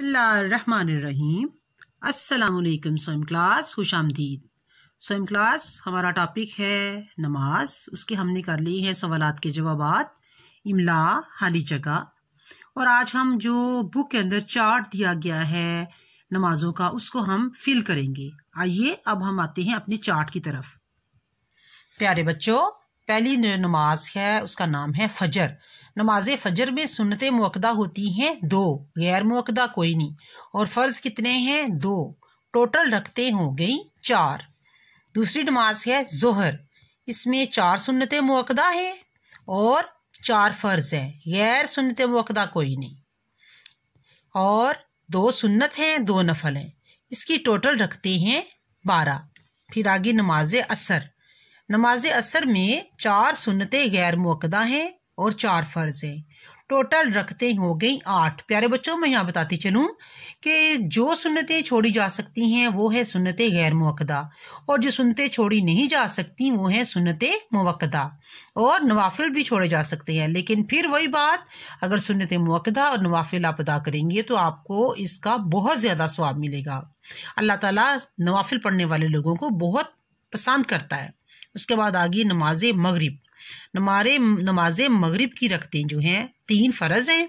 बिस्मिल्लाहिर्रहमानिर्रहीम अस्सलाम वालेकुम स्वयं क्लास खुश आमदीद स्वयं क्लास हमारा टॉपिक है नमाज उसके हमने कर लिए हैं सवालत के जवाब इमला हाली जगह और आज हम जो बुक के अंदर चार्ट दिया गया है नमाजों का उसको हम फिल करेंगे आइए अब हम आते हैं अपने चार्ट की तरफ प्यारे बच्चों पहली नमाज है उसका नाम है फजर नमाज फजर में सुनत मुकदा होती हैं दो गैर मुकदा कोई नहीं और फ़र्ज़ कितने हैं दो टोटल रखते हो गई चार दूसरी नमाज है जोहर इसमें चार सुनते मुकदा है और चार फ़र्ज़ हैं गैर सुनते मुकदा कोई नहीं और दो सुन्नत हैं दो नफल हैं इसकी टोटल रखते हैं बारह फिर आगे नमाज असर नमाज असर में चार सुनते गैर मुकदा हैं और चार फ़र्ज़ हैं टोटल रखते हो गई आठ प्यारे बच्चों मैं यहाँ बताती चलूँ कि जो सुनतें छोड़ी जा सकती हैं वो है सुनते गैर मुकदा और जो सुनते छोड़ी नहीं जा सकती वो है सुनते मुकदा और नवाफिल भी छोड़े जा सकते हैं लेकिन फिर वही बात अगर सुनते मुकदा और नवाफिल आप अदा करेंगे तो आपको इसका बहुत ज़्यादा स्वाब मिलेगा अल्लाह ताला नवाफिल पढ़ने वाले लोगों को बहुत पसंद करता है उसके बाद आ गई नमाज मगरब नमारे नमाज मगरब की रखते जो हैं तीन फ़र्ज़ हैं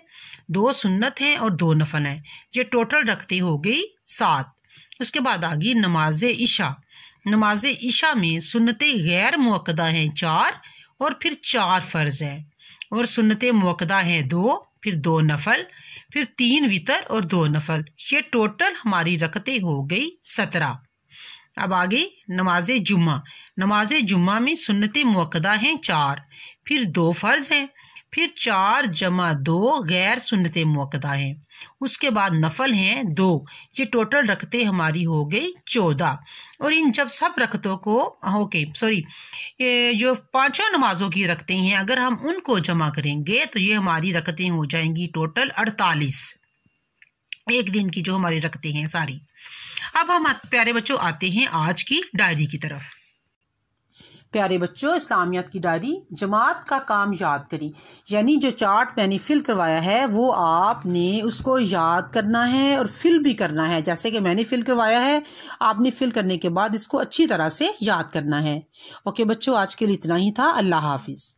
दो सुन्नत हैं और दो नफन हैं ये टोटल रखते हो गई सात उसके बाद आ गई नमाज इशा नमाज इशा में सुन्नत गैर मौकदा हैं चार और फिर चार फ़र्ज़ हैं और सुन्नत मौकदा हैं दो फिर दो नफल फिर तीन वितर और दो नफल ये टोटल हमारी रखते हो गई सत्रह अब आगे नमाज जुम्मा नमाज जुम्मा में सुन्नत मक्दा हैं चार फिर दो फ़र्ज़ हैं फिर चार जमा दो गैर सुन्नत मक्दा हैं उसके बाद नफल हैं दो ये टोटल रखते हमारी हो गई चौदह और इन जब सब रखतों को हाँ, ओके सॉरी जो पांचों नमाजों की रखते हैं अगर हम उनको जमा करेंगे तो ये हमारी रखते हो जाएंगी टोटल अड़तालीस एक दिन की जो हमारी रखते हैं सारी अब हम प्यारे बच्चों आते हैं आज की डायरी की तरफ प्यारे बच्चों इस्लामियत की डायरी जमात का काम याद करी यानी जो चार्ट मैंने फिल करवाया है वो आपने उसको याद करना है और फिल भी करना है जैसे कि मैंने फिल करवाया है आपने फिल करने के बाद इसको अच्छी तरह से याद करना है ओके बच्चों आज के लिए इतना ही था अल्लाह हाफिज़